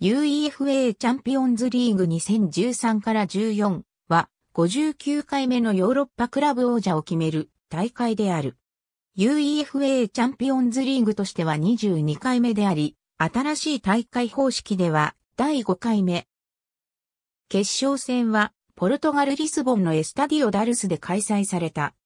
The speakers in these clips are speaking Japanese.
UEFA チャンピオンズリーグ2013から14は59回目のヨーロッパクラブ王者を決める大会である。UEFA チャンピオンズリーグとしては22回目であり、新しい大会方式では第5回目。決勝戦はポルトガル・リスボンのエスタディオ・ダルスで開催された。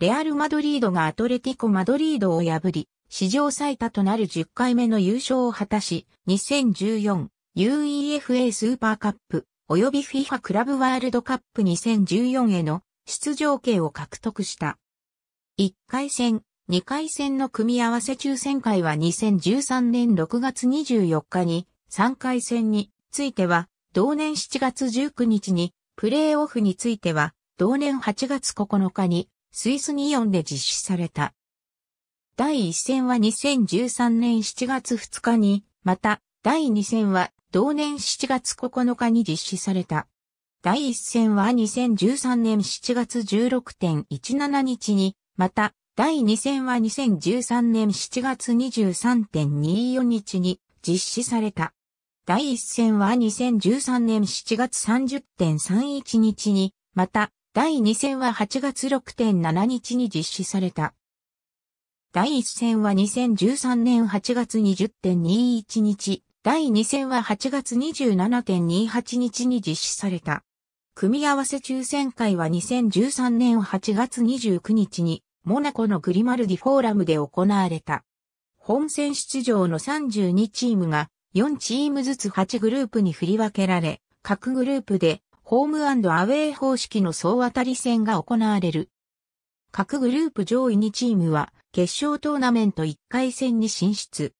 レアル・マドリードがアトレティコ・マドリードを破り、史上最多となる10回目の優勝を果たし、2014 UEFA スーパーカップ及び FIFA クラブワールドカップ2014への出場権を獲得した。1回戦、2回戦の組み合わせ抽選会は2013年6月24日に、3回戦については、同年7月19日に、プレーオフについては、同年8月9日に、スイスニヨンで実施された。第1戦は2013年7月2日に、また、第2戦は同年7月9日に実施された。第1戦は2013年7月16.17日に、また、第2戦は2013年7月23.24日に実施された。第1戦は2013年7月30.31日に、また、第2戦は8月6.7日に実施された。第1戦は2013年8月20.21日、第2戦は8月27.28日に実施された。組み合わせ抽選会は2013年8月29日に、モナコのグリマルディフォーラムで行われた。本戦出場の32チームが4チームずつ8グループに振り分けられ、各グループでホームアウェイ方式の総当たり戦が行われる。各グループ上位2チームは決勝トーナメント1回戦に進出。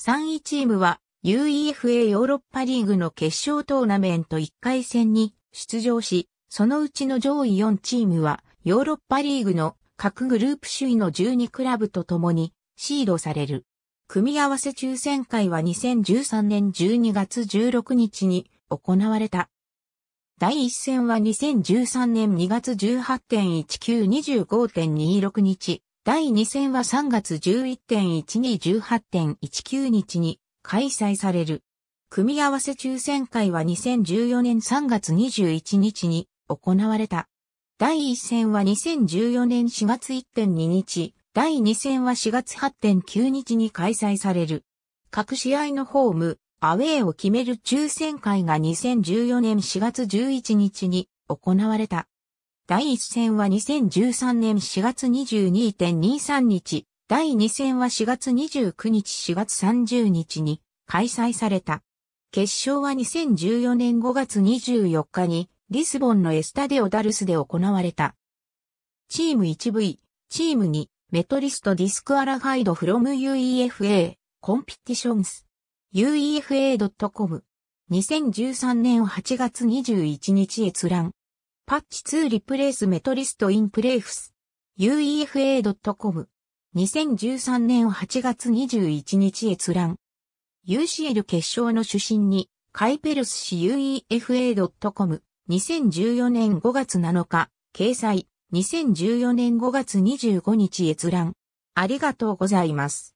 3位チームは UEFA ヨーロッパリーグの決勝トーナメント1回戦に出場し、そのうちの上位4チームはヨーロッパリーグの各グループ首位の12クラブと共にシードされる。組み合わせ抽選会は2013年12月16日に行われた。第1戦は2013年2月18.1925.26日、第2戦は3月11.1218.19日に開催される。組み合わせ抽選会は2014年3月21日に行われた。第1戦は2014年4月1.2日、第2戦は4月8.9日に開催される。各試合のホーム、アウェーを決める抽選会が2014年4月11日に行われた。第1戦は2013年4月22.23日、第2戦は4月29日4月30日に開催された。決勝は2014年5月24日にリスボンのエスタデオダルスで行われた。チーム 1V、チーム2、メトリストディスクアラファイドフロム UEFA、コンピティションス。uefa.com 2013年8月21日閲覧パッチ2リプレイスメトリストインプレイフス uefa.com 2013年8月21日閲覧 UCL 決勝の主審にカイペルス氏 uefa.com 2014年5月7日掲載2014年5月25日閲覧ありがとうございます。